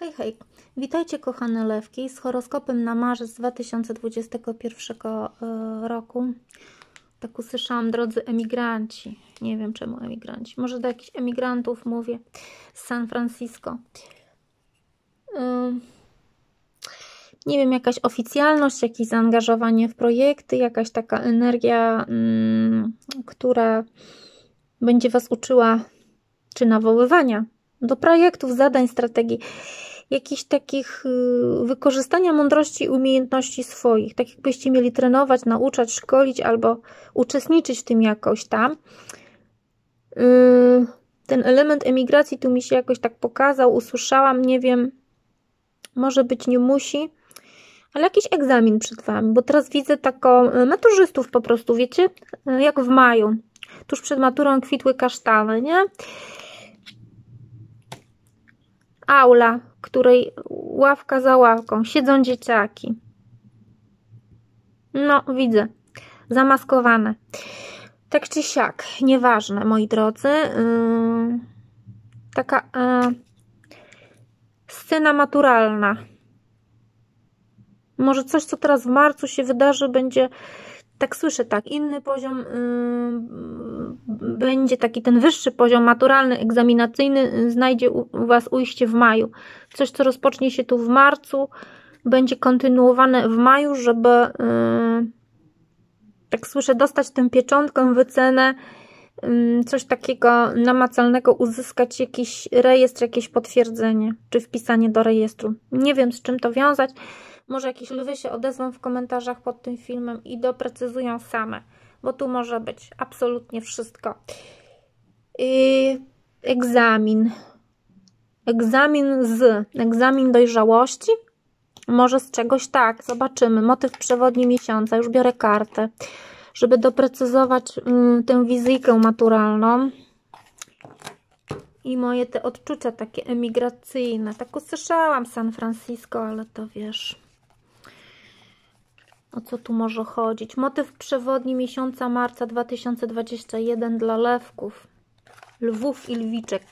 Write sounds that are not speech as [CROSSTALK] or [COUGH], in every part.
Hej, hej, witajcie kochane lewki z horoskopem na marzec 2021 e, roku. Tak usłyszałam, drodzy emigranci, nie wiem czemu emigranci, może do jakichś emigrantów mówię, z San Francisco. E, nie wiem, jakaś oficjalność, jakieś zaangażowanie w projekty, jakaś taka energia, mm, która będzie Was uczyła czy nawoływania do projektów, zadań, strategii jakichś takich y, wykorzystania mądrości i umiejętności swoich, tak jakbyście mieli trenować, nauczać, szkolić albo uczestniczyć w tym jakoś tam. Y, ten element emigracji tu mi się jakoś tak pokazał, usłyszałam, nie wiem, może być nie musi, ale jakiś egzamin przed Wami, bo teraz widzę taką e, maturzystów po prostu, wiecie, e, jak w maju, tuż przed maturą kwitły kasztany, nie? aula, której ławka za ławką siedzą dzieciaki. No, widzę. Zamaskowane. Tak czy siak, nieważne, moi drodzy. Yy, taka yy, scena maturalna. Może coś, co teraz w marcu się wydarzy, będzie tak słyszę, tak, inny poziom y, będzie taki ten wyższy poziom maturalny, egzaminacyjny, y, znajdzie u, u Was ujście w maju. Coś, co rozpocznie się tu w marcu, będzie kontynuowane w maju, żeby, y, tak słyszę, dostać tę pieczątkę, wycenę, coś takiego namacalnego, uzyskać jakiś rejestr, jakieś potwierdzenie, czy wpisanie do rejestru. Nie wiem, z czym to wiązać. Może jakieś lwy się odezwą w komentarzach pod tym filmem i doprecyzują same, bo tu może być absolutnie wszystko. egzamin. Egzamin z, egzamin dojrzałości, może z czegoś tak, zobaczymy. Motyw przewodni miesiąca, już biorę kartę, żeby doprecyzować mm, tę wizyjkę maturalną i moje te odczucia takie emigracyjne. Tak usłyszałam San Francisco, ale to wiesz... O co tu może chodzić? Motyw przewodni miesiąca marca 2021 dla lewków. Lwów i lwiczek.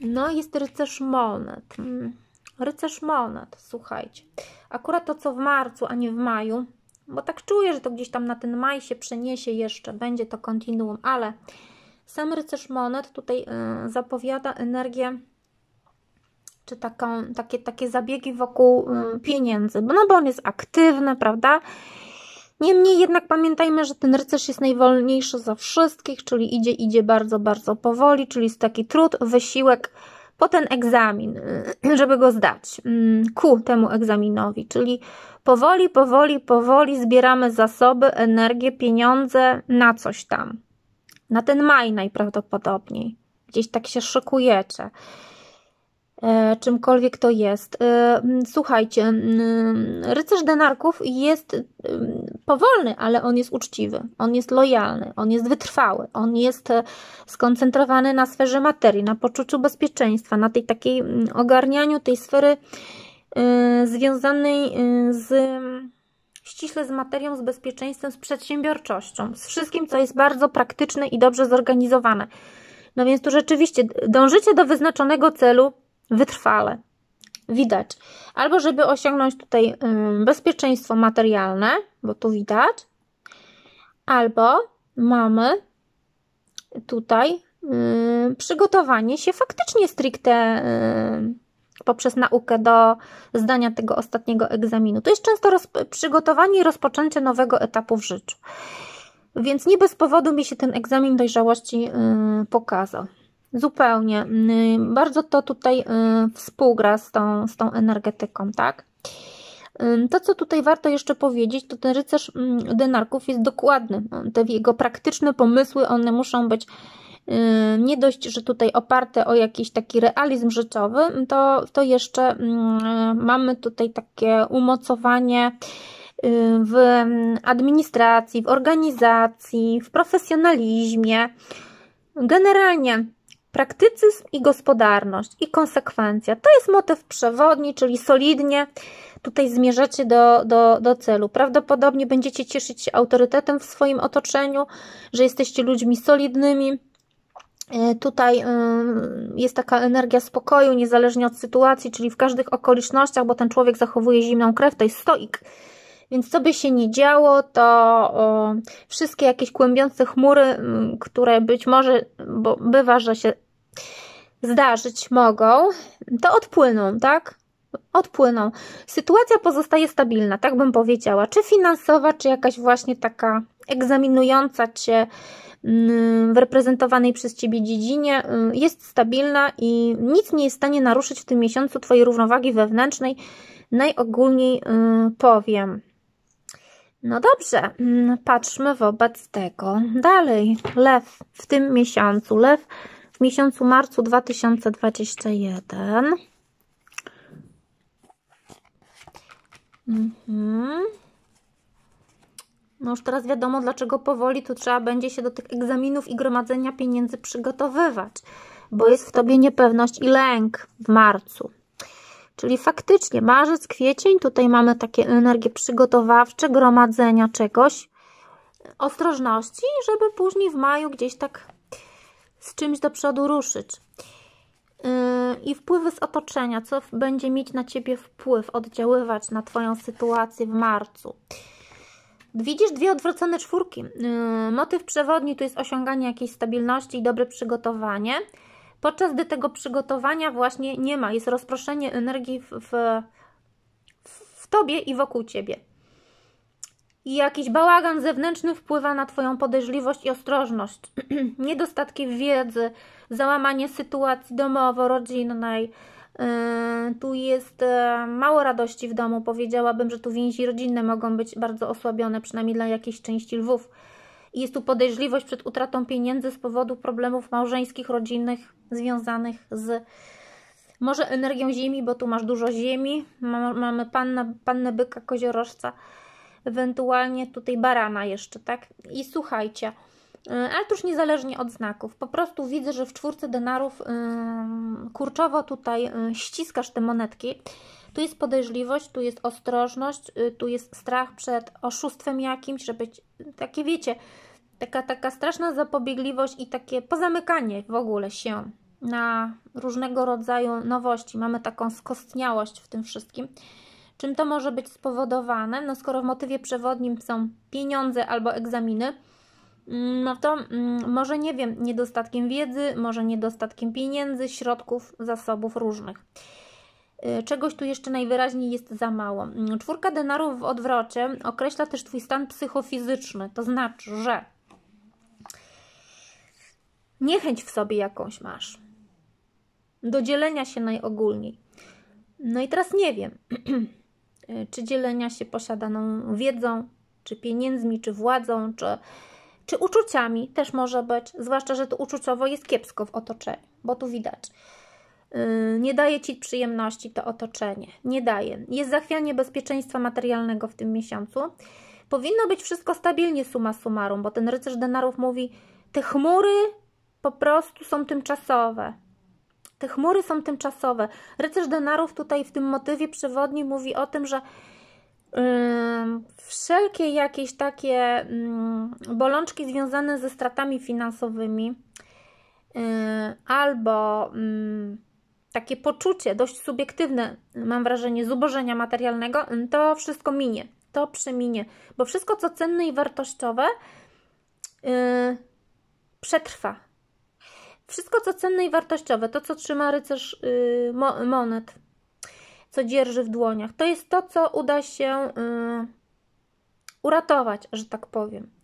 No jest rycerz monet. Hmm. Rycerz monet, słuchajcie. Akurat to co w marcu, a nie w maju, bo tak czuję, że to gdzieś tam na ten maj się przeniesie jeszcze, będzie to kontinuum, ale sam rycerz monet tutaj y, zapowiada energię czy taką, takie, takie zabiegi wokół mm, pieniędzy, bo no bo on jest aktywny, prawda? Niemniej jednak pamiętajmy, że ten rycerz jest najwolniejszy ze wszystkich, czyli idzie, idzie bardzo, bardzo powoli, czyli jest taki trud, wysiłek po ten egzamin, [CLEARS THROAT] żeby go zdać, mm, ku temu egzaminowi, czyli powoli, powoli, powoli zbieramy zasoby, energię, pieniądze na coś tam. Na ten maj najprawdopodobniej. Gdzieś tak się szykujecie. E, czymkolwiek to jest. E, słuchajcie, rycerz denarków jest powolny, ale on jest uczciwy, on jest lojalny, on jest wytrwały, on jest e, skoncentrowany na sferze materii, na poczuciu bezpieczeństwa, na tej takiej ogarnianiu tej sfery związanej z ściśle z materią, z bezpieczeństwem, z przedsiębiorczością, z wszystkim, co jest bardzo praktyczne i dobrze zorganizowane. No więc tu rzeczywiście dążycie do wyznaczonego celu, wytrwale. Widać. Albo żeby osiągnąć tutaj bezpieczeństwo materialne, bo tu widać, albo mamy tutaj przygotowanie się faktycznie stricte poprzez naukę do zdania tego ostatniego egzaminu. To jest często przygotowanie i rozpoczęcie nowego etapu w życiu. Więc nie bez powodu mi się ten egzamin dojrzałości pokazał. Zupełnie. Mm, bardzo to tutaj y, współgra z tą, z tą energetyką, tak? To, co tutaj warto jeszcze powiedzieć, to ten rycerz mm, denarków jest dokładny. Te jego praktyczne pomysły, one muszą być y, nie dość, że tutaj oparte o jakiś taki realizm życiowy, to, to jeszcze mm, y, mamy tutaj takie umocowanie w administracji, w organizacji, w profesjonalizmie. Generalnie Praktycyzm i gospodarność i konsekwencja to jest motyw przewodni, czyli solidnie tutaj zmierzacie do, do, do celu. Prawdopodobnie będziecie cieszyć się autorytetem w swoim otoczeniu, że jesteście ludźmi solidnymi. E, tutaj e, jest taka energia spokoju, niezależnie od sytuacji, czyli w każdych okolicznościach, bo ten człowiek zachowuje zimną krew, to jest stoik więc co by się nie działo, to wszystkie jakieś kłębiące chmury, które być może, bo bywa, że się zdarzyć mogą, to odpłyną, tak? Odpłyną. Sytuacja pozostaje stabilna, tak bym powiedziała. Czy finansowa, czy jakaś właśnie taka egzaminująca cię w reprezentowanej przez ciebie dziedzinie jest stabilna i nic nie jest w stanie naruszyć w tym miesiącu twojej równowagi wewnętrznej. Najogólniej y, powiem. No dobrze, mm, patrzmy wobec tego dalej. Lew w tym miesiącu, lew w miesiącu marcu 2021. Mhm. No już teraz wiadomo, dlaczego powoli tu trzeba będzie się do tych egzaminów i gromadzenia pieniędzy przygotowywać, bo jest w Tobie niepewność i lęk w marcu. Czyli faktycznie marzec, kwiecień, tutaj mamy takie energie przygotowawcze, gromadzenia czegoś, ostrożności, żeby później w maju gdzieś tak z czymś do przodu ruszyć. Yy, I wpływy z otoczenia, co będzie mieć na Ciebie wpływ, oddziaływać na Twoją sytuację w marcu. Widzisz dwie odwrócone czwórki. Yy, motyw przewodni to jest osiąganie jakiejś stabilności i dobre przygotowanie podczas gdy tego przygotowania właśnie nie ma. Jest rozproszenie energii w, w, w tobie i wokół ciebie. I jakiś bałagan zewnętrzny wpływa na Twoją podejrzliwość i ostrożność. [CLEARS THROAT] Niedostatki wiedzy, załamanie sytuacji domowo-rodzinnej. Yy, tu jest yy, mało radości w domu. Powiedziałabym, że tu więzi rodzinne mogą być bardzo osłabione, przynajmniej dla jakiejś części lwów i jest tu podejrzliwość przed utratą pieniędzy z powodu problemów małżeńskich, rodzinnych, związanych z może energią ziemi, bo tu masz dużo ziemi, mamy panna, pannę byka, koziorożca, ewentualnie tutaj barana jeszcze, tak? I słuchajcie, y, ale to już niezależnie od znaków. Po prostu widzę, że w czwórce denarów kurczowo tutaj y, ściskasz te monetki. Tu jest podejrzliwość, tu jest ostrożność, y, tu jest strach przed oszustwem jakimś, żeby takie wiecie, taka, taka straszna zapobiegliwość i takie pozamykanie w ogóle się na różnego rodzaju nowości. Mamy taką skostniałość w tym wszystkim. Czym to może być spowodowane? No skoro w motywie przewodnim są pieniądze albo egzaminy, mm, no to mm, może nie wiem, niedostatkiem wiedzy, może niedostatkiem pieniędzy, środków, zasobów różnych. Y, czegoś tu jeszcze najwyraźniej jest za mało. Mm, czwórka denarów w odwrocie określa też Twój stan psychofizyczny, to znaczy, że niechęć w sobie jakąś masz. Do dzielenia się najogólniej. No i teraz nie wiem, [CLEARS THROAT] y, czy dzielenia się posiadaną wiedzą, czy pieniędzmi, czy władzą, czy, czy uczuciami też może być, zwłaszcza, że to uczuciowo jest kiepsko w otoczeniu, bo tu widać. Y, nie daje Ci przyjemności to otoczenie. Nie daje. Jest zachwianie bezpieczeństwa materialnego w tym miesiącu. Powinno być wszystko stabilnie suma summarum, bo ten rycerz denarów mówi, te chmury po prostu są tymczasowe. Te chmury są tymczasowe. Rycerz denarów tutaj w tym motywie przewodni mówi o tym, że yy, wszelkie jakieś takie yy, bolączki związane ze stratami finansowymi yy, albo takie poczucie dość subiektywne, mam wrażenie, zubożenia materialnego, to wszystko minie, to przeminie, bo wszystko, co cenne i wartościowe, yy, przetrwa. Wszystko, co cenne i wartościowe, to, co trzyma rycerz yy, mo monet, co dzierży w dłoniach, to jest to, co uda się yy, uratować, że tak powiem.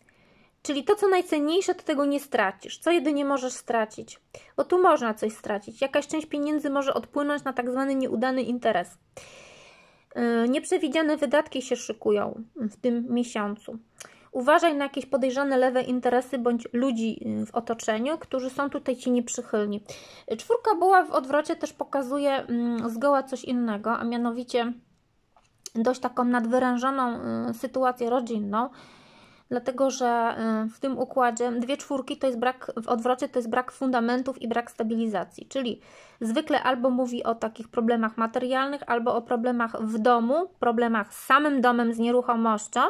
Czyli to, co najcenniejsze, to tego nie stracisz. Co jedynie możesz stracić? Bo tu można coś stracić. Jakaś część pieniędzy może odpłynąć na tak zwany nieudany interes. Yy, nieprzewidziane wydatki się szykują w tym miesiącu. Uważaj na jakieś podejrzane lewe interesy bądź ludzi yy, w otoczeniu, którzy są tutaj ci nieprzychylni. Czwórka była w odwrocie też pokazuje mm, zgoła coś innego, a mianowicie dość taką nadwyrężoną yy, sytuację rodzinną dlatego że y, w tym układzie dwie czwórki to jest brak, w odwrocie to jest brak fundamentów i brak stabilizacji, czyli zwykle albo mówi o takich problemach materialnych, albo o problemach w domu, problemach z samym domem, z nieruchomością.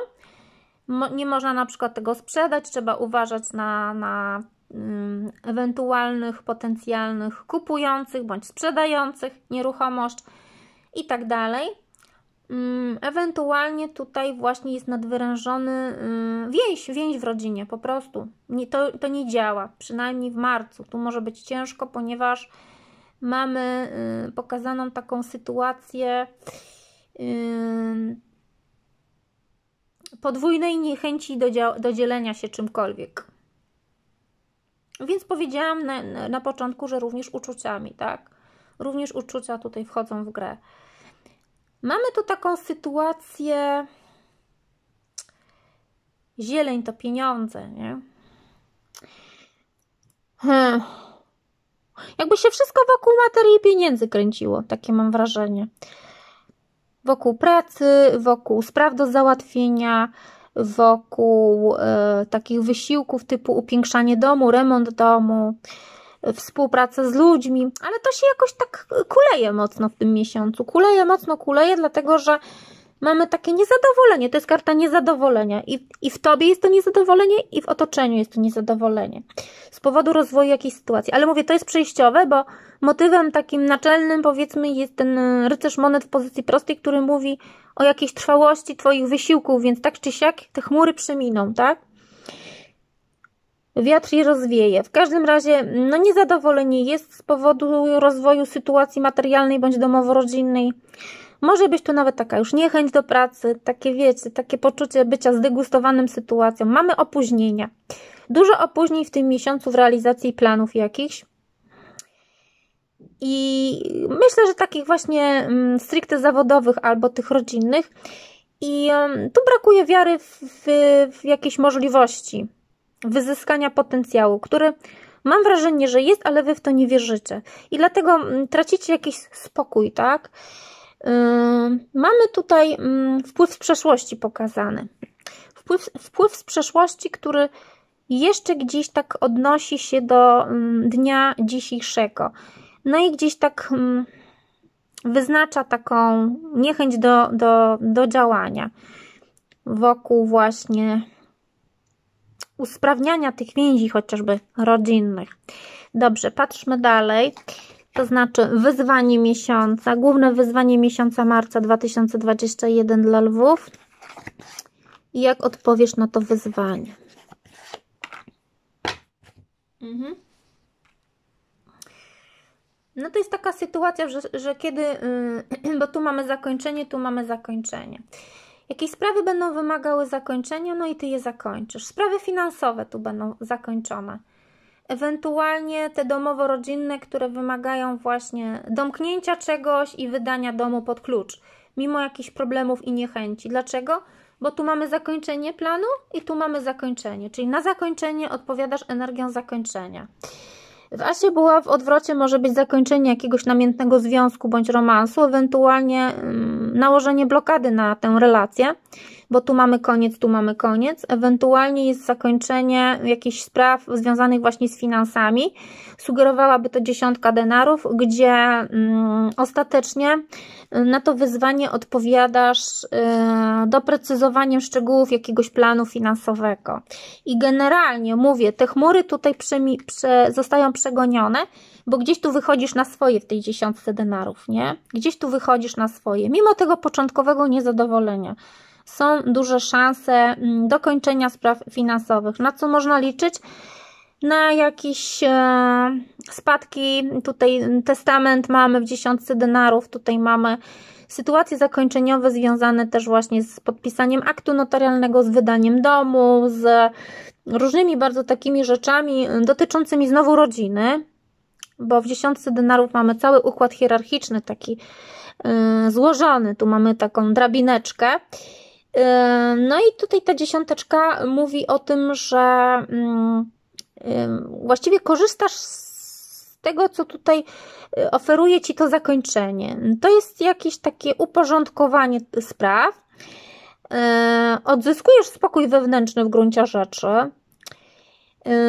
Nie można na przykład tego sprzedać, trzeba uważać na, na mm, ewentualnych potencjalnych kupujących bądź sprzedających nieruchomość i tak dalej. Mm, ewentualnie tutaj właśnie jest nadwyrężony mm, więź, więź w rodzinie, po prostu. Nie, to, to nie działa, przynajmniej w marcu. Tu może być ciężko, ponieważ mamy y, pokazaną taką sytuację y, podwójnej niechęci do, do dzielenia się czymkolwiek. Więc powiedziałam na, na początku, że również uczuciami, tak? Również uczucia tutaj wchodzą w grę. Mamy tu taką sytuację. Zieleń to pieniądze, nie? Hmm. Jakby się wszystko wokół materii pieniędzy kręciło, takie mam wrażenie. Wokół pracy, wokół spraw do załatwienia, wokół e, takich wysiłków typu upiększanie domu, remont domu, współpraca z ludźmi, ale to się jakoś tak kuleje mocno w tym miesiącu. Kuleje mocno, kuleje, dlatego że mamy takie niezadowolenie. To jest karta niezadowolenia. I, I w tobie jest to niezadowolenie, i w otoczeniu jest to niezadowolenie. Z powodu rozwoju jakiejś sytuacji. Ale mówię, to jest przejściowe, bo motywem takim naczelnym, powiedzmy, jest ten rycerz monet w pozycji prostej, który mówi o jakiejś trwałości twoich wysiłków, więc tak czy siak te chmury przeminą, tak? wiatr i rozwieje. W każdym razie, no niezadowolenie jest z powodu rozwoju sytuacji materialnej bądź domowo-rodzinnej. Może być to nawet taka już niechęć do pracy, takie wiecie, takie poczucie bycia zdegustowanym sytuacją. Mamy opóźnienia. Dużo opóźnień w tym miesiącu w realizacji planów jakichś. I myślę, że takich właśnie mm, stricte zawodowych albo tych rodzinnych. I tu brakuje wiary w, w, w jakieś możliwości wyzyskania potencjału, który mam wrażenie, że jest, ale wy w to nie wierzycie. I dlatego mm, tracicie jakiś spokój, tak? mamy tutaj mm, wpływ z przeszłości pokazany. Wpływ, wpływ z przeszłości, który jeszcze gdzieś tak odnosi się do mm, dnia dzisiejszego. No i gdzieś tak wyznacza taką niechęć do, do, do działania wokół właśnie usprawniania tych więzi, chociażby rodzinnych. Dobrze, patrzmy dalej. To znaczy wyzwanie miesiąca, główne wyzwanie miesiąca marca 2021 dla lwów. I jak odpowiesz na to wyzwanie? Mhm. No to jest taka sytuacja, że, że kiedy, y, [CLEARS THROAT] bo tu mamy zakończenie, tu mamy zakończenie. Jakieś sprawy będą wymagały zakończenia, no i ty je zakończysz. Sprawy finansowe tu będą zakończone. Ewentualnie te domowo-rodzinne, które wymagają właśnie domknięcia czegoś i wydania domu pod klucz, mimo jakichś problemów i niechęci. Dlaczego? Bo tu mamy zakończenie planu i tu mamy zakończenie, czyli na zakończenie odpowiadasz energią zakończenia. W asie była w odwrocie może być zakończenie jakiegoś namiętnego związku bądź romansu, ewentualnie mm, nałożenie blokady na tę relację bo tu mamy koniec, tu mamy koniec. Ewentualnie jest zakończenie jakichś spraw związanych właśnie z finansami. Sugerowałaby to dziesiątka denarów, gdzie mm, ostatecznie y, na to wyzwanie odpowiadasz yy, doprecyzowaniem szczegółów jakiegoś planu finansowego. I generalnie mówię, te chmury tutaj zostają przegonione, bo gdzieś tu wychodzisz na swoje w tej dziesiątce denarów, nie? Gdzieś tu wychodzisz na swoje, mimo tego początkowego niezadowolenia są duże szanse mm, dokończenia spraw finansowych. Na co można liczyć? Na jakieś e, spadki, tutaj testament mamy w dziesiątce denarów, tutaj mamy sytuacje zakończeniowe związane też właśnie z podpisaniem aktu notarialnego, z wydaniem domu, z różnymi bardzo takimi rzeczami e, dotyczącymi znowu rodziny, bo w dziesiątce denarów mamy cały układ hierarchiczny taki e, złożony, tu mamy taką drabineczkę. No i tutaj ta dziesiąteczka mówi o tym, że mm, właściwie korzystasz z tego, co tutaj y, oferuje ci to zakończenie. To jest jakieś takie uporządkowanie spraw. Y, odzyskujesz spokój wewnętrzny w gruncie rzeczy.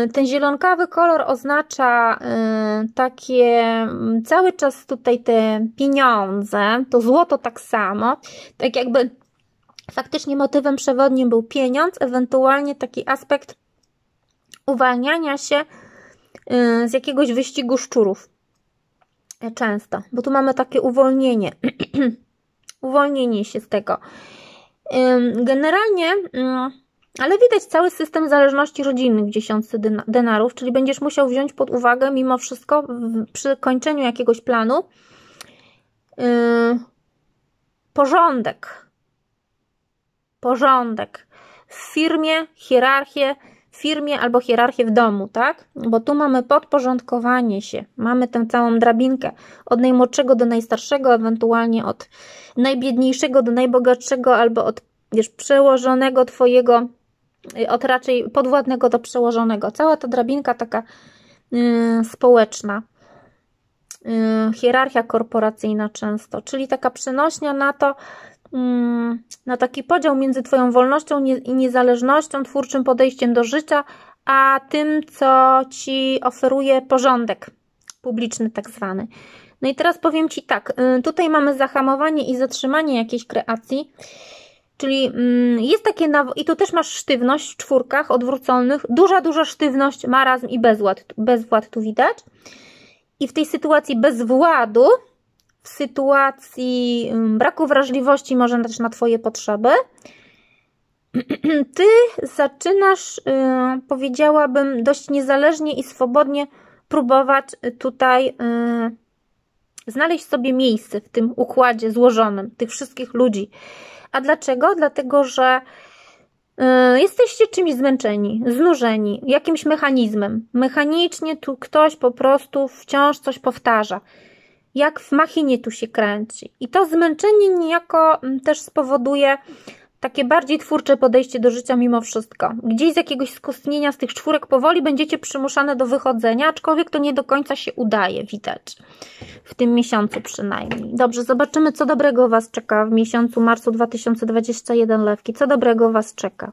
Y, ten zielonkawy kolor oznacza takie mm, cały czas tutaj te pieniądze, to złoto tak samo, tak jakby faktycznie motywem przewodnim był pieniądz, ewentualnie taki aspekt uwalniania się y, z jakiegoś wyścigu szczurów. E, często, bo tu mamy takie uwolnienie, [CLEARS THROAT] uwolnienie się z tego. Generalnie, mm, ale widać cały system zależności rodzinnych w dziesiątce denarów, czyli będziesz musiał wziąć pod uwagę mimo wszystko przy kończeniu jakiegoś planu y, porządek, porządek. W firmie, hierarchię w firmie albo hierarchię w domu, tak? Bo tu mamy podporządkowanie się, mamy tę całą drabinkę od najmłodszego do najstarszego, ewentualnie od najbiedniejszego do najbogatszego albo od wiesz, przełożonego twojego, y, od raczej podwładnego do przełożonego. Cała ta drabinka taka yy, społeczna y, hierarchia korporacyjna często, czyli taka przenośnia na to, Mm, na taki podział między Twoją wolnością i niezależnością, twórczym podejściem do życia, a tym, co Ci oferuje porządek publiczny, tak zwany. No i teraz powiem Ci tak, y, tutaj mamy zahamowanie i zatrzymanie jakiejś kreacji, czyli mm, jest takie, i tu też masz sztywność w czwórkach odwróconych, duża, duża sztywność, marazm i bezład, bezwład tu widać. I w tej sytuacji bezwładu w sytuacji mm, braku wrażliwości, może też na Twoje potrzeby, [CLEARS THROAT] Ty zaczynasz, y, powiedziałabym, dość niezależnie i swobodnie próbować tutaj y, znaleźć sobie miejsce w tym układzie złożonym tych wszystkich ludzi. A dlaczego? Dlatego, że y, jesteście czymś zmęczeni, znużeni, jakimś mechanizmem. Mechanicznie tu ktoś po prostu wciąż coś powtarza jak w machinie tu się kręci. I to zmęczenie niejako mm, też spowoduje takie bardziej twórcze podejście do życia mimo wszystko. Gdzieś z jakiegoś skostnienia z tych czwórek powoli będziecie przymuszane do wychodzenia, aczkolwiek to nie do końca się udaje, widać. W tym miesiącu przynajmniej. Dobrze, zobaczymy, co dobrego Was czeka w miesiącu marcu 2021 lewki. Co dobrego Was czeka?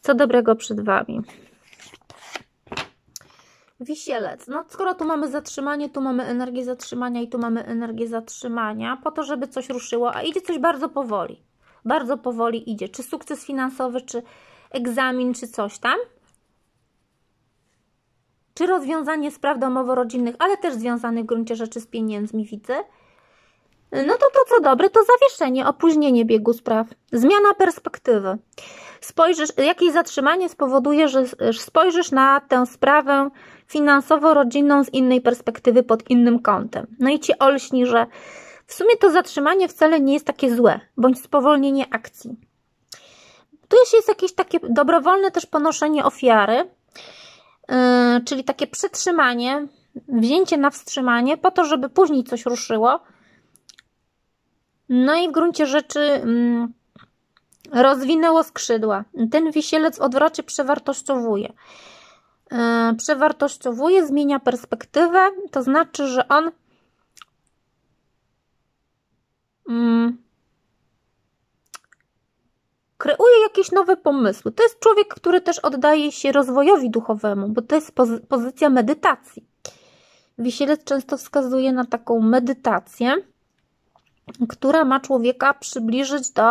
Co dobrego przed Wami? Wisielec. No skoro tu mamy zatrzymanie, tu mamy energię zatrzymania i tu mamy energię zatrzymania, po to, żeby coś ruszyło, a idzie coś bardzo powoli. Bardzo powoli idzie. Czy sukces finansowy, czy egzamin, czy coś tam. Czy rozwiązanie spraw domowo-rodzinnych, ale też związanych w gruncie rzeczy z pieniędzmi, widzę. No to to, co dobre, to zawieszenie, opóźnienie biegu spraw, zmiana perspektywy. Spojrzysz, jakieś zatrzymanie spowoduje, że spojrzysz na tę sprawę finansowo-rodzinną z innej perspektywy, pod innym kątem. No i ci olśni, że w sumie to zatrzymanie wcale nie jest takie złe, bądź spowolnienie akcji. Tu jeszcze jest jakieś takie dobrowolne też ponoszenie ofiary, yy, czyli takie przetrzymanie, wzięcie na wstrzymanie po to, żeby później coś ruszyło, no i w gruncie rzeczy mm, rozwinęło skrzydła. Ten wisielec odwrocie przewartościowuje. Yy, przewartościowuje, zmienia perspektywę, to znaczy, że on mm, kreuje jakieś nowe pomysły. To jest człowiek, który też oddaje się rozwojowi duchowemu, bo to jest pozycja medytacji. Wisielec często wskazuje na taką medytację która ma człowieka przybliżyć do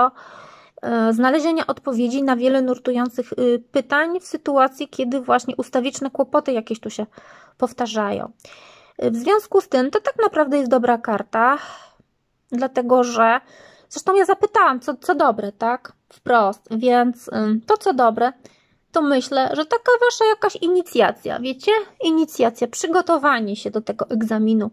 e, znalezienia odpowiedzi na wiele nurtujących y, pytań w sytuacji, kiedy właśnie ustawiczne kłopoty jakieś tu się powtarzają. E, w związku z tym to tak naprawdę jest dobra karta, dlatego że zresztą ja zapytałam, co, co dobre, tak? Wprost, więc y, to co dobre, to myślę, że taka wasza jakaś inicjacja, wiecie? Inicjacja, przygotowanie się do tego egzaminu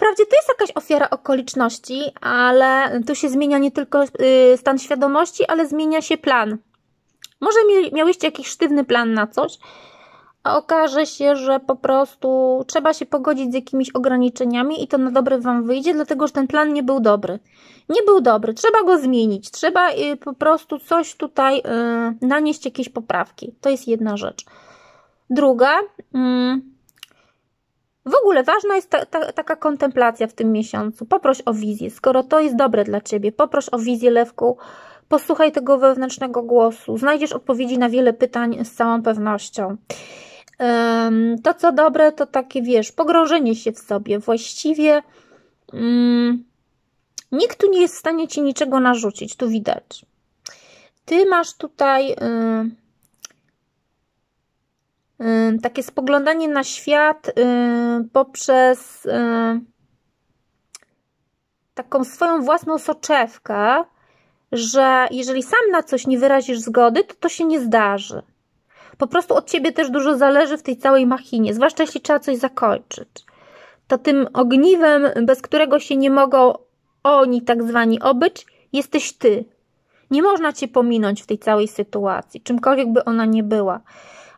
Wprawdzie to jest jakaś ofiara okoliczności, ale tu się zmienia nie tylko y, stan świadomości, ale zmienia się plan. Może miałyście jakiś sztywny plan na coś, a okaże się, że po prostu trzeba się pogodzić z jakimiś ograniczeniami i to na dobre Wam wyjdzie, dlatego że ten plan nie był dobry. Nie był dobry, trzeba go zmienić, trzeba y, po prostu coś tutaj y, nanieść, jakieś poprawki. To jest jedna rzecz. Druga, mm, w ogóle ważna jest ta, ta, taka kontemplacja w tym miesiącu. Poproś o wizję, skoro to jest dobre dla ciebie. Poproś o wizję, lewku. Posłuchaj tego wewnętrznego głosu. Znajdziesz odpowiedzi na wiele pytań z całą pewnością. To, co dobre, to takie, wiesz, pogrążenie się w sobie. Właściwie um, nikt tu nie jest w stanie ci niczego narzucić, tu widać. Ty masz tutaj um, takie spoglądanie na świat y, poprzez y, taką swoją własną soczewkę, że jeżeli sam na coś nie wyrazisz zgody, to to się nie zdarzy. Po prostu od ciebie też dużo zależy w tej całej machinie, zwłaszcza jeśli trzeba coś zakończyć. To tym ogniwem, bez którego się nie mogą oni tak zwani obyć, jesteś ty. Nie można cię pominąć w tej całej sytuacji, czymkolwiek by ona nie była.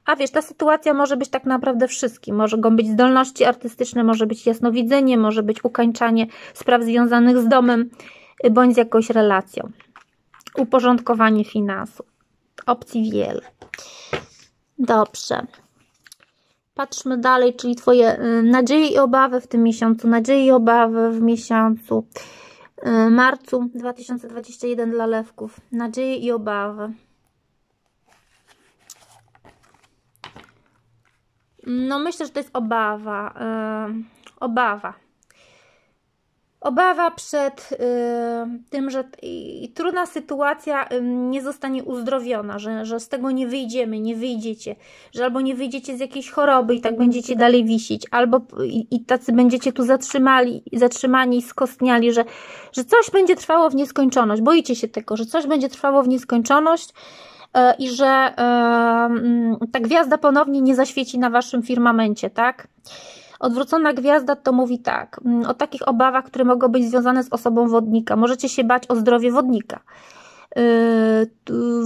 A wiesz, ta sytuacja może być tak naprawdę wszystkim. Mogą być zdolności artystyczne, może być jasnowidzenie, może być ukańczanie spraw związanych z domem y, bądź z jakąś relacją. Uporządkowanie finansów. Opcji wiele. Dobrze. Patrzmy dalej, czyli Twoje y, nadzieje i obawy w tym miesiącu, nadzieje i obawy w miesiącu y, marcu 2021 dla lewków, nadzieje i obawy. No myślę, że to jest obawa. Yy, obawa. Obawa przed yy, tym, że i, trudna sytuacja yy, nie zostanie uzdrowiona, że, że z tego nie wyjdziemy, nie wyjdziecie, że albo nie wyjdziecie z jakiejś choroby i tak będziecie tak. dalej wisić, albo i, i tacy będziecie tu zatrzymali, zatrzymani i skostniali, że, że coś będzie trwało w nieskończoność. Boicie się tego, że coś będzie trwało w nieskończoność E, i że e, mm, ta gwiazda ponownie nie zaświeci na waszym firmamencie, tak? Odwrócona gwiazda to mówi tak, mm, o takich obawach, które mogą być związane z osobą wodnika. Możecie się bać o zdrowie wodnika. E,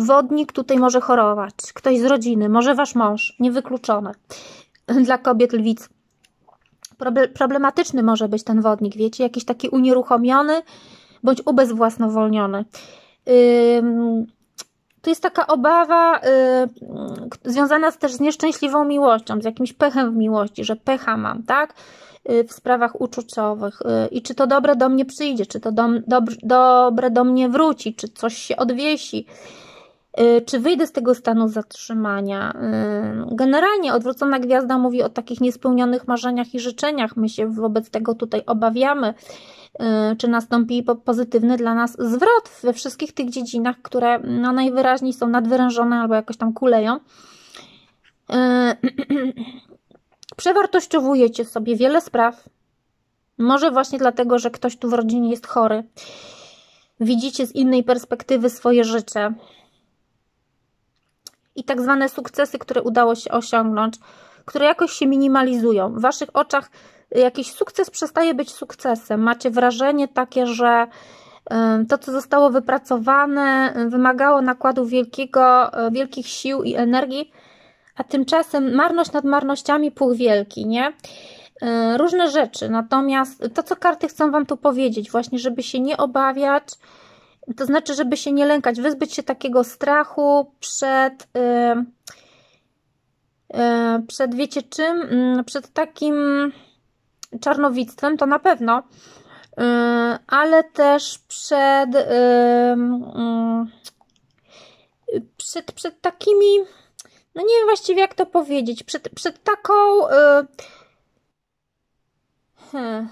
wodnik tutaj może chorować, ktoś z rodziny, może wasz mąż, niewykluczone. Dla kobiet lwic problematyczny może być ten wodnik, wiecie, jakiś taki unieruchomiony bądź ubezwłasnowolniony to jest taka obawa y, związana też z nieszczęśliwą miłością, z jakimś pechem w miłości, że pecha mam, tak? Y, w sprawach uczuciowych y, i czy to dobre do mnie przyjdzie, czy to do, dobre do mnie wróci, czy coś się odwiesi, y, czy wyjdę z tego stanu zatrzymania. Generalnie odwrócona gwiazda mówi o takich niespełnionych marzeniach i życzeniach. My się wobec tego tutaj obawiamy. Y, czy nastąpi pozytywny dla nas zwrot we wszystkich tych dziedzinach, które no, najwyraźniej są nadwyrężone albo jakoś tam kuleją. Y, [CLEARS THROAT] przewartościowujecie sobie wiele spraw. Może właśnie dlatego, że ktoś tu w rodzinie jest chory. Widzicie z innej perspektywy swoje życie. I tak zwane sukcesy, które udało się osiągnąć, które jakoś się minimalizują. W waszych oczach jakiś sukces przestaje być sukcesem. Macie wrażenie takie, że to, co zostało wypracowane, wymagało nakładu wielkiego, e, wielkich sił i energii, a tymczasem marność nad marnościami puch wielki, nie? E, różne rzeczy, natomiast to, co karty chcą Wam tu powiedzieć, właśnie, żeby się nie obawiać, to znaczy, żeby się nie lękać, wyzbyć się takiego strachu przed, e, przed wiecie czym, mm, przed takim czarnowictwem, to na pewno, y, ale też przed, y, y, przed, przed takimi, no nie wiem właściwie jak to powiedzieć, przed, przed taką. Hmm.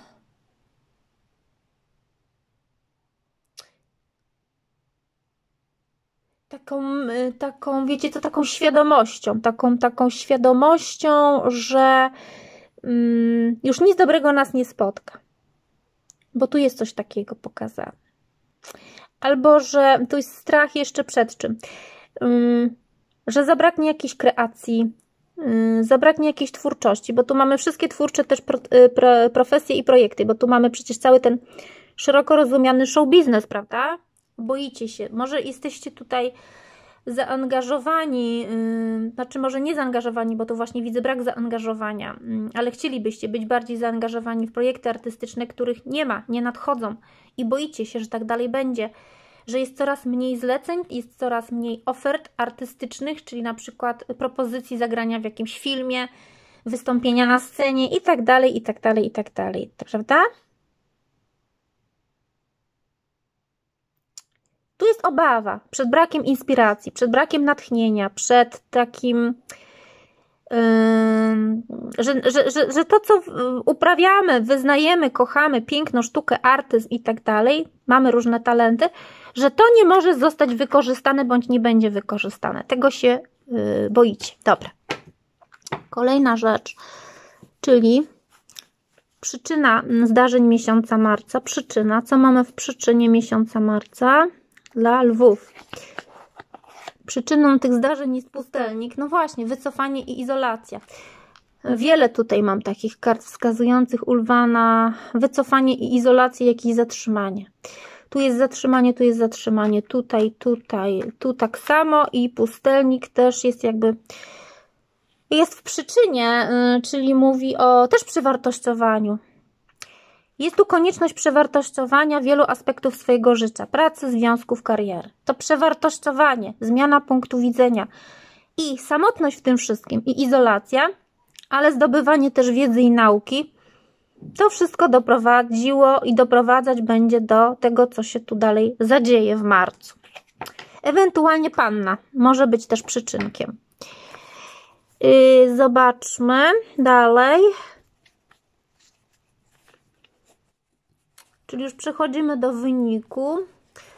taką, taką, wiecie, to taką świadomością, taką, taką świadomością, że Mm, już nic dobrego nas nie spotka. Bo tu jest coś takiego pokazane. Albo, że tu jest strach jeszcze przed czym? Mm, że zabraknie jakiejś kreacji, mm, zabraknie jakiejś twórczości, bo tu mamy wszystkie twórcze też pro, y, pro, profesje i projekty, bo tu mamy przecież cały ten szeroko rozumiany show biznes, prawda? Boicie się, może jesteście tutaj zaangażowani, znaczy może nie zaangażowani, bo tu właśnie widzę brak zaangażowania, ale chcielibyście być bardziej zaangażowani w projekty artystyczne, których nie ma, nie nadchodzą i boicie się, że tak dalej będzie, że jest coraz mniej zleceń, jest coraz mniej ofert artystycznych, czyli na przykład propozycji zagrania w jakimś filmie, wystąpienia na scenie i tak dalej, i tak dalej, i tak dalej, prawda? Tu jest obawa przed brakiem inspiracji, przed brakiem natchnienia, przed takim, że, że, że, że to, co uprawiamy, wyznajemy, kochamy, piękno, sztukę, artyzm i tak dalej, mamy różne talenty, że to nie może zostać wykorzystane bądź nie będzie wykorzystane. Tego się y, boicie. Dobra. Kolejna rzecz, czyli przyczyna zdarzeń miesiąca marca, przyczyna, co mamy w przyczynie miesiąca marca? dla lwów. Przyczyną tych zdarzeń jest pustelnik. No właśnie, wycofanie i izolacja. Wiele tutaj mam takich kart wskazujących ulwa na wycofanie i izolację, jak i zatrzymanie. Tu jest zatrzymanie, tu jest zatrzymanie, tutaj, tutaj, tu tak samo i pustelnik też jest jakby jest w przyczynie, y, czyli mówi o też przywartościowaniu. Jest tu konieczność przewartościowania wielu aspektów swojego życia, pracy, związków, kariery. To przewartościowanie, zmiana punktu widzenia i samotność w tym wszystkim, i izolacja, ale zdobywanie też wiedzy i nauki. To wszystko doprowadziło i doprowadzać będzie do tego, co się tu dalej zadzieje w marcu. Ewentualnie panna może być też przyczynkiem. Yy, zobaczmy dalej. Czyli już przechodzimy do wyniku.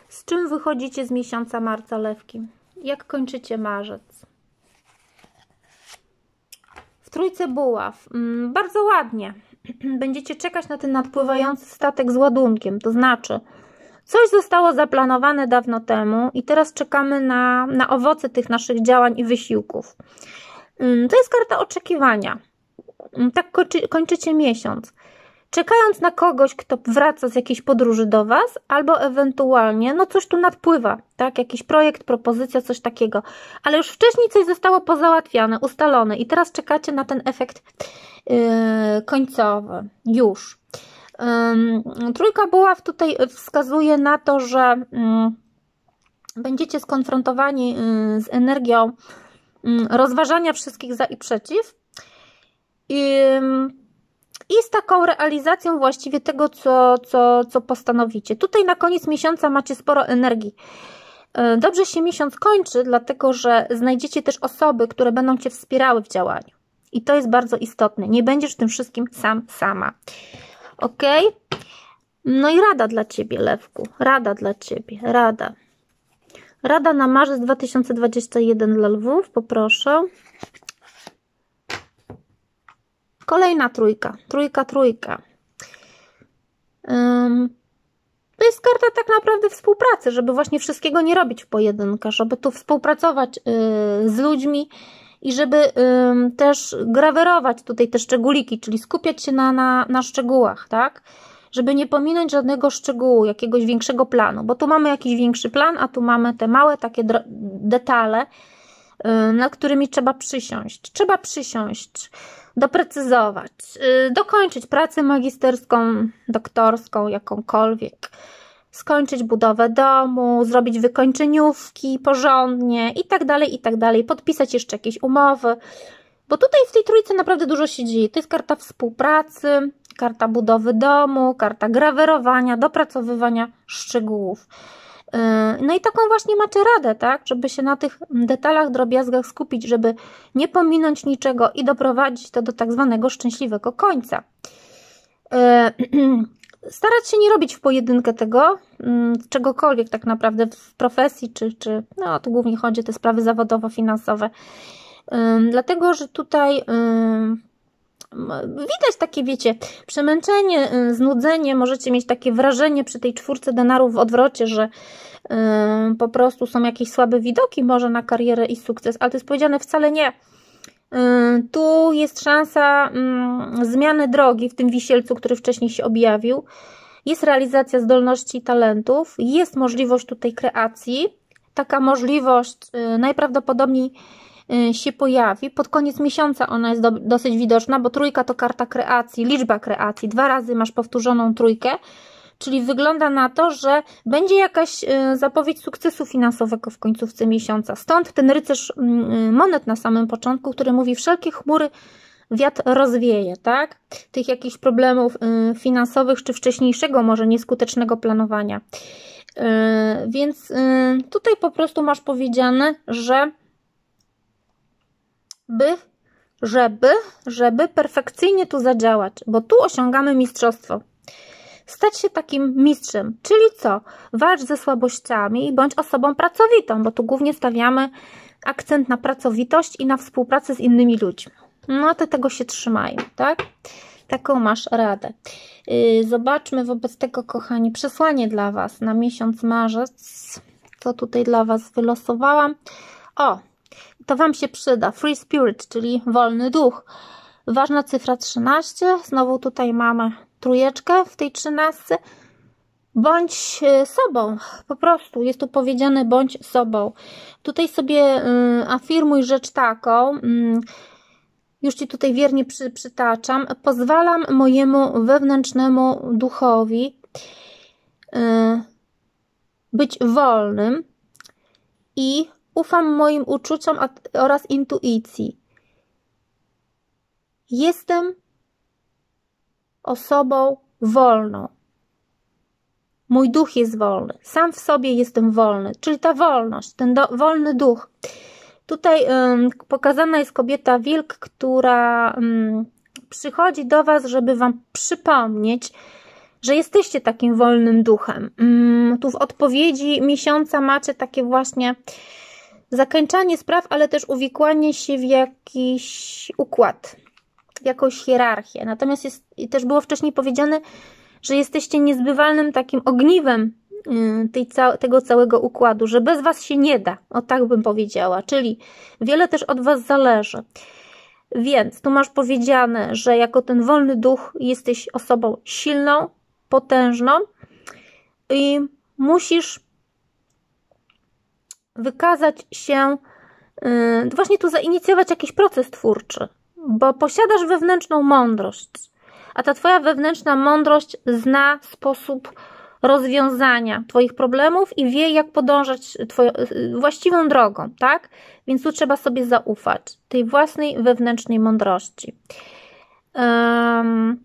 Z czym wychodzicie z miesiąca marca lewki? Jak kończycie marzec? W trójce buław. Mm, bardzo ładnie. [CLEARS THROAT] Będziecie czekać na ten nadpływający statek z ładunkiem. To znaczy, coś zostało zaplanowane dawno temu i teraz czekamy na, na owoce tych naszych działań i wysiłków. Mm, to jest karta oczekiwania. Mm, tak kończycie miesiąc czekając na kogoś, kto wraca z jakiejś podróży do Was, albo ewentualnie, no coś tu nadpływa, tak? Jakiś projekt, propozycja, coś takiego. Ale już wcześniej coś zostało pozałatwiane, ustalone i teraz czekacie na ten efekt yy, końcowy. Już. Yy, trójka buław tutaj wskazuje na to, że yy, będziecie skonfrontowani yy, z energią mm, rozważania wszystkich za i przeciw. I i z taką realizacją właściwie tego, co, co, co postanowicie. Tutaj na koniec miesiąca macie sporo energii. E, dobrze się miesiąc kończy, dlatego że znajdziecie też osoby, które będą Cię wspierały w działaniu. I to jest bardzo istotne. Nie będziesz tym wszystkim sam, sama. Ok? No i rada dla Ciebie, Lewku. Rada dla Ciebie, rada. Rada na marzec 2021 dla Lwów, poproszę. Kolejna trójka, trójka, trójka. Um, to jest karta tak naprawdę współpracy, żeby właśnie wszystkiego nie robić w pojedynkę, żeby tu współpracować y, z ludźmi i żeby też grawerować tutaj te szczególiki, czyli skupiać się na, na, na szczegółach, tak? Żeby nie pominąć żadnego szczegółu, jakiegoś większego planu, bo tu mamy jakiś większy plan, a tu mamy te małe takie detale, y, na którymi trzeba przysiąść. Trzeba przysiąść, doprecyzować, y, dokończyć pracę magisterską, doktorską, jakąkolwiek, skończyć budowę domu, zrobić wykończeniówki porządnie i tak dalej, i tak dalej, podpisać jeszcze jakieś umowy. Bo tutaj w tej trójce naprawdę dużo się dzieje. To jest karta współpracy, karta budowy domu, karta grawerowania, dopracowywania szczegółów. E, no i taką właśnie macie radę, tak? Żeby się na tych detalach, drobiazgach skupić, żeby nie pominąć niczego i doprowadzić to do tak zwanego szczęśliwego końca. E, [CLEARS THROAT] starać się nie robić w pojedynkę tego, mm, czegokolwiek tak naprawdę w profesji, czy, czy no, tu głównie chodzi o te sprawy zawodowo-finansowe. E, dlatego, że tutaj widać takie, wiecie, przemęczenie, y, znudzenie, możecie mieć takie wrażenie przy tej czwórce denarów w odwrocie, że yy, po prostu są jakieś słabe widoki może na karierę i sukces, ale to jest powiedziane wcale nie. Yy, tu jest szansa yy, zmiany drogi w tym wisielcu, który wcześniej się objawił. Jest realizacja zdolności i talentów, jest możliwość tutaj kreacji. Taka możliwość y, najprawdopodobniej Y, się pojawi. Pod koniec miesiąca ona jest do, dosyć widoczna, bo trójka to karta kreacji, liczba kreacji. Dwa razy masz powtórzoną trójkę, czyli wygląda na to, że będzie jakaś y, zapowiedź sukcesu finansowego w końcówce miesiąca. Stąd ten rycerz y, monet na samym początku, który mówi wszelkie chmury wiatr rozwieje, tak? Tych jakichś problemów finansowych czy wcześniejszego może nieskutecznego planowania. Więc tutaj po prostu masz powiedziane, że by, żeby, żeby perfekcyjnie tu zadziałać, bo tu osiągamy mistrzostwo. Stać się takim mistrzem, czyli co? Walcz ze słabościami i bądź osobą pracowitą, bo tu głównie stawiamy akcent na pracowitość i na współpracę z innymi ludźmi. No to tego się trzymaj, tak? Taką masz radę. Yy, zobaczmy wobec tego, kochani, przesłanie dla Was na miesiąc marzec. Co tutaj dla Was wylosowałam? O, to Wam się przyda. Free Spirit, czyli wolny duch. Ważna cyfra 13. Znowu tutaj mamy trójeczkę w tej 13. Bądź y, sobą, po prostu jest tu powiedziane bądź sobą. Tutaj sobie y, afirmuj rzecz taką, y, już Ci tutaj wiernie przy, przytaczam, pozwalam mojemu wewnętrznemu duchowi być wolnym i Ufam moim uczuciom oraz intuicji. Jestem osobą wolną. Mój duch jest wolny. Sam w sobie jestem wolny, czyli ta wolność, ten do, wolny duch. Tutaj pokazana jest kobieta wilk, która przychodzi do Was, żeby Wam przypomnieć, że jesteście takim wolnym duchem. Mm, tu w odpowiedzi miesiąca macie takie właśnie zakończanie spraw, ale też uwikłanie się w jakiś układ, jakąś hierarchię. Natomiast jest, też było wcześniej powiedziane, że jesteście niezbywalnym takim ogniwem y, tej, tego całego układu, że bez was się nie da, o tak bym powiedziała, czyli wiele też od was zależy. Więc tu masz powiedziane, że jako ten wolny duch jesteś osobą silną, potężną i musisz wykazać się, y, właśnie tu zainicjować jakiś proces twórczy, bo posiadasz wewnętrzną mądrość, a ta Twoja wewnętrzna mądrość zna sposób rozwiązania Twoich problemów i wie, jak podążać twoją, y, właściwą drogą, tak? Więc tu trzeba sobie zaufać, tej własnej wewnętrznej mądrości. Um,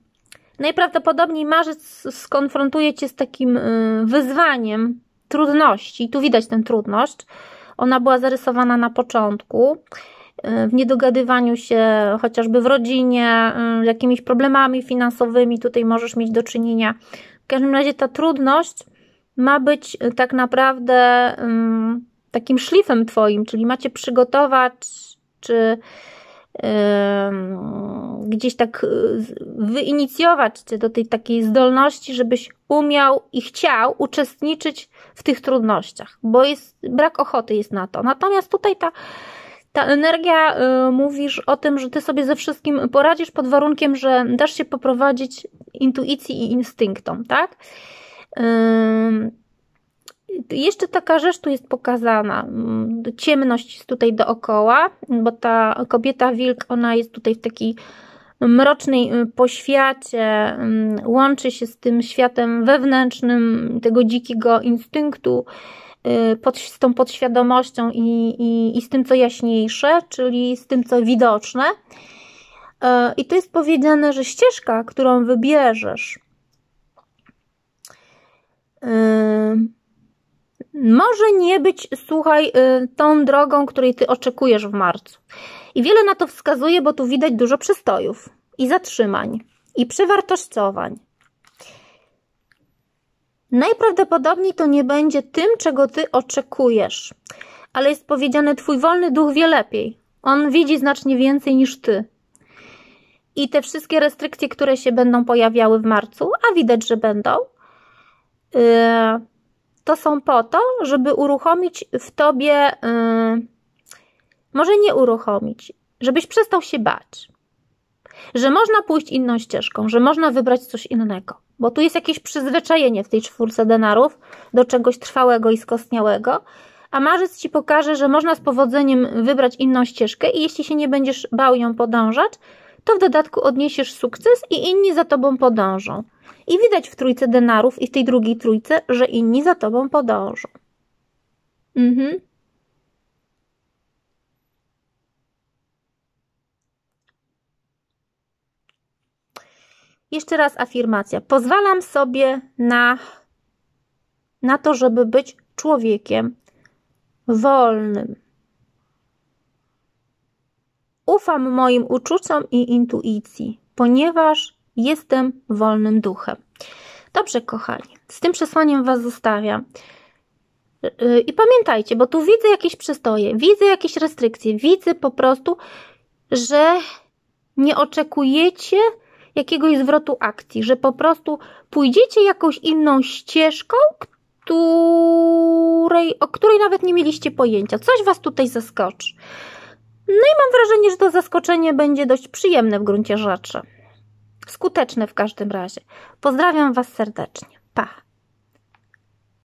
najprawdopodobniej marzec skonfrontuje Cię z takim y, wyzwaniem, trudności. Tu widać tę trudność. Ona była zarysowana na początku y, w niedogadywaniu się chociażby w rodzinie, y, jakimiś problemami finansowymi tutaj możesz mieć do czynienia. W każdym razie ta trudność ma być y, tak naprawdę takim szlifem Twoim, czyli macie przygotować czy gdzieś tak wyinicjować Cię do tej takiej zdolności, żebyś umiał i chciał uczestniczyć w tych trudnościach, bo jest brak ochoty jest na to. Natomiast tutaj ta ta energia y, mówisz o tym, że ty sobie ze wszystkim poradzisz pod warunkiem, że dasz się poprowadzić intuicji i instynktom, tak? Y, jeszcze taka rzecz tu jest pokazana. Ciemność jest tutaj dookoła, bo ta kobieta wilk, ona jest tutaj w taki mrocznej y, poświacie, mm, łączy się z tym światem wewnętrznym, tego dzikiego instynktu, y, pod, z tą podświadomością i, i, i z tym, co jaśniejsze, czyli z tym, co widoczne. Y, I to jest powiedziane, że ścieżka, którą wybierzesz, może nie być, słuchaj, tą drogą, której ty oczekujesz w marcu. I wiele na to wskazuje, bo tu widać dużo przystojów i zatrzymań i przewartościowań. Najprawdopodobniej to nie będzie tym, czego ty oczekujesz, ale jest powiedziane: Twój wolny duch wie lepiej. On widzi znacznie więcej niż ty. I te wszystkie restrykcje, które się będą pojawiały w marcu, a widać, że będą, yy, to są po to, żeby uruchomić w tobie yy, może nie uruchomić, żebyś przestał się bać. Że można pójść inną ścieżką, że można wybrać coś innego, bo tu jest jakieś przyzwyczajenie w tej czwórce denarów do czegoś trwałego i skostniałego, a marzec ci pokaże, że można z powodzeniem wybrać inną ścieżkę i jeśli się nie będziesz bał ją podążać, to w dodatku odniesiesz sukces i inni za tobą podążą. I widać w trójce denarów i w tej drugiej trójce, że inni za tobą podążą. Mhm. Jeszcze raz afirmacja. Pozwalam sobie na, na to, żeby być człowiekiem wolnym. Ufam moim uczuciom i intuicji, ponieważ jestem wolnym duchem. Dobrze, kochani, z tym przesłaniem Was zostawiam. Y, y, I pamiętajcie, bo tu widzę jakieś przystoje, widzę jakieś restrykcje, widzę po prostu, że nie oczekujecie jakiegoś zwrotu akcji, że po prostu pójdziecie jakąś inną ścieżką, której, o której nawet nie mieliście pojęcia. Coś Was tutaj zaskoczy. No i mam wrażenie, że to zaskoczenie będzie dość przyjemne w gruncie rzeczy. Skuteczne w każdym razie. Pozdrawiam Was serdecznie. Pa!